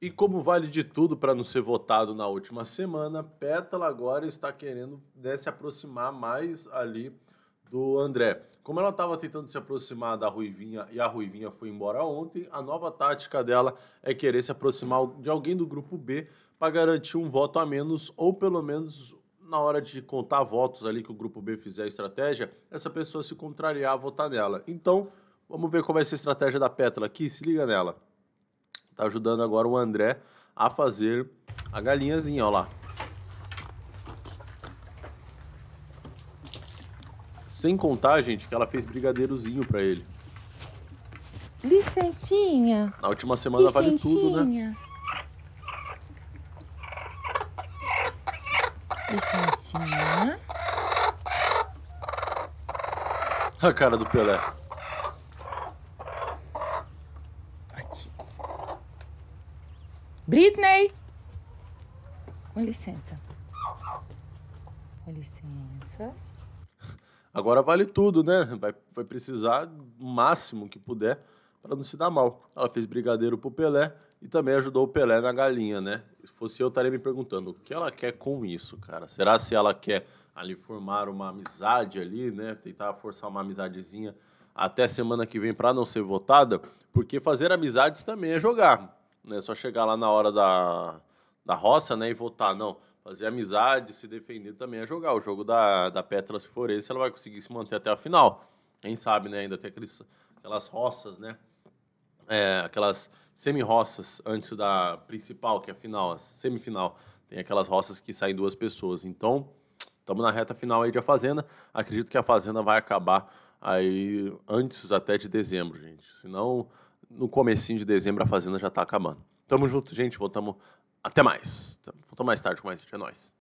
E como vale de tudo para não ser votado na última semana, Pétala agora está querendo né, se aproximar mais ali do André. Como ela estava tentando se aproximar da Ruivinha e a Ruivinha foi embora ontem, a nova tática dela é querer se aproximar de alguém do grupo B para garantir um voto a menos ou pelo menos na hora de contar votos ali que o grupo B fizer a estratégia, essa pessoa se contrariar a votar nela. Então, vamos ver qual vai ser a estratégia da Pétala aqui, se liga nela. Tá ajudando agora o André a fazer a galinhazinha, ó lá. Sem contar, gente, que ela fez brigadeirozinho para ele. Licencinha. Na última semana Licencinha. vale tudo, né? Licencinha. A cara do Pelé. Britney! Com licença. Com licença. Agora vale tudo, né? Vai, vai precisar o máximo que puder para não se dar mal. Ela fez brigadeiro pro Pelé e também ajudou o Pelé na galinha, né? Se fosse eu, estaria me perguntando o que ela quer com isso, cara. Será se ela quer ali formar uma amizade ali, né? Tentar forçar uma amizadezinha até semana que vem para não ser votada? Porque fazer amizades também é jogar né? É só chegar lá na hora da, da roça, né? E votar, não. Fazer amizade, se defender também é jogar. O jogo da, da Petra, se for esse, ela vai conseguir se manter até a final. Quem sabe, né? Ainda tem aqueles, aquelas roças, né? É, aquelas semi-roças antes da principal, que é a final, a semifinal. Tem aquelas roças que saem duas pessoas. Então, estamos na reta final aí de A Fazenda. Acredito que A Fazenda vai acabar aí antes até de dezembro, gente. Senão no comecinho de dezembro a fazenda já está acabando. Tamo junto, gente. Voltamos. Até mais. Voltamos mais tarde com mais gente. É nóis.